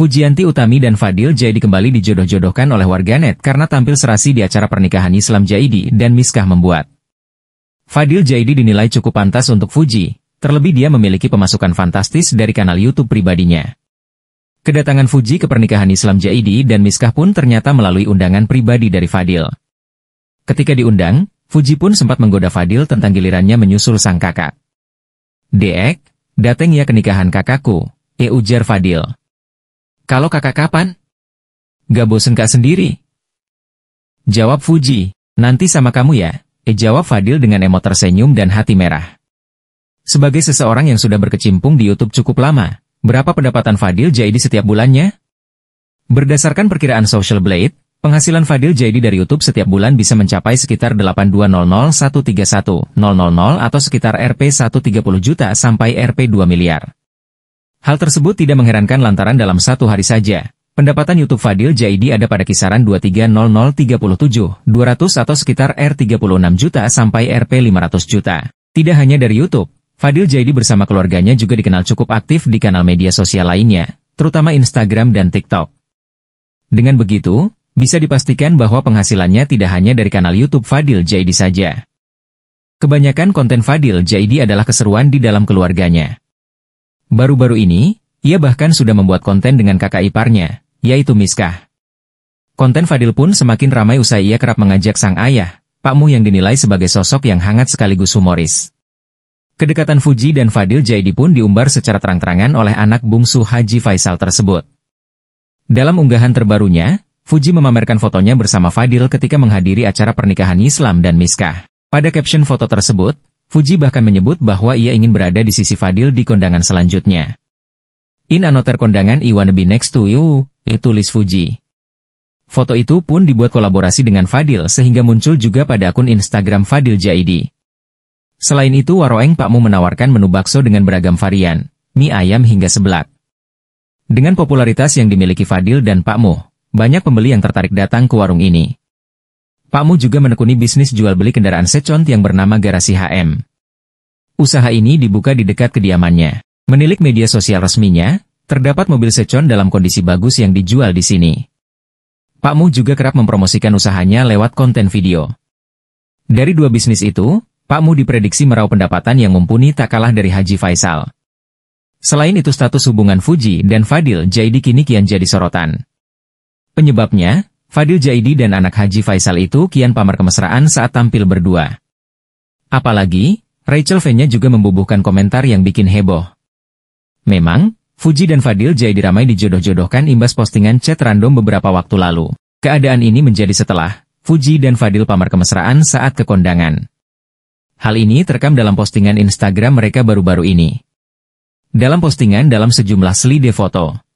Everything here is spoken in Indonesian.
Fujianti Utami dan Fadil Jaidi kembali dijodoh-jodohkan oleh warganet karena tampil serasi di acara pernikahan Islam Jaidi dan Miskah membuat. Fadil Jaidi dinilai cukup pantas untuk Fuji, terlebih dia memiliki pemasukan fantastis dari kanal YouTube pribadinya. Kedatangan Fuji ke pernikahan Islam Jaidi dan Miskah pun ternyata melalui undangan pribadi dari Fadil. Ketika diundang, Fuji pun sempat menggoda Fadil tentang gilirannya menyusul sang kakak. Dek, dateng ya ke nikahan kakakku, e ujar Fadil. Kalau kakak kapan? Gak bosen kak sendiri? Jawab Fuji, nanti sama kamu ya. Eh jawab Fadil dengan emot tersenyum dan hati merah. Sebagai seseorang yang sudah berkecimpung di YouTube cukup lama, berapa pendapatan Fadil Jadi setiap bulannya? Berdasarkan perkiraan Social Blade, penghasilan Fadil Jadi dari YouTube setiap bulan bisa mencapai sekitar 8200131 atau sekitar Rp 130 juta sampai Rp 2 miliar. Hal tersebut tidak mengherankan lantaran dalam satu hari saja, pendapatan YouTube Fadil Jaidi ada pada kisaran 230037200 atau sekitar R36 juta sampai Rp500 juta. Tidak hanya dari YouTube, Fadil Jaidi bersama keluarganya juga dikenal cukup aktif di kanal media sosial lainnya, terutama Instagram dan TikTok. Dengan begitu, bisa dipastikan bahwa penghasilannya tidak hanya dari kanal YouTube Fadil Jaidi saja. Kebanyakan konten Fadil Jaidi adalah keseruan di dalam keluarganya. Baru-baru ini, ia bahkan sudah membuat konten dengan kakak iparnya, yaitu Miskah. Konten Fadil pun semakin ramai usai ia kerap mengajak sang ayah, Pak Mu yang dinilai sebagai sosok yang hangat sekaligus humoris. Kedekatan Fuji dan Fadil Jaidi pun diumbar secara terang-terangan oleh anak bungsu Haji Faisal tersebut. Dalam unggahan terbarunya, Fuji memamerkan fotonya bersama Fadil ketika menghadiri acara pernikahan Islam dan Miskah. Pada caption foto tersebut, Fuji bahkan menyebut bahwa ia ingin berada di sisi Fadil di kondangan selanjutnya. In another kondangan I wanna be next to you, tulis Fuji. Foto itu pun dibuat kolaborasi dengan Fadil sehingga muncul juga pada akun Instagram Fadil Jaidi. Selain itu Waroeng Pakmu menawarkan menu bakso dengan beragam varian, mie ayam hingga seblak. Dengan popularitas yang dimiliki Fadil dan Pakmu, banyak pembeli yang tertarik datang ke warung ini. Pakmu juga menekuni bisnis jual beli kendaraan second yang bernama Garasi HM. Usaha ini dibuka di dekat kediamannya. Menilik media sosial resminya, terdapat mobil secon dalam kondisi bagus yang dijual di sini. Pak Mu juga kerap mempromosikan usahanya lewat konten video. Dari dua bisnis itu, Pak Mu diprediksi meraup pendapatan yang mumpuni tak kalah dari Haji Faisal. Selain itu status hubungan Fuji dan Fadil Jaidi kini kian jadi sorotan. Penyebabnya, Fadil Jaidi dan anak Haji Faisal itu kian pamer kemesraan saat tampil berdua. Apalagi, Rachel Fenya juga membubuhkan komentar yang bikin heboh. Memang, Fuji dan Fadil jadi ramai dijodoh-jodohkan imbas postingan chat random beberapa waktu lalu. Keadaan ini menjadi setelah, Fuji dan Fadil pamer kemesraan saat kekondangan. Hal ini terekam dalam postingan Instagram mereka baru-baru ini. Dalam postingan dalam sejumlah slide foto,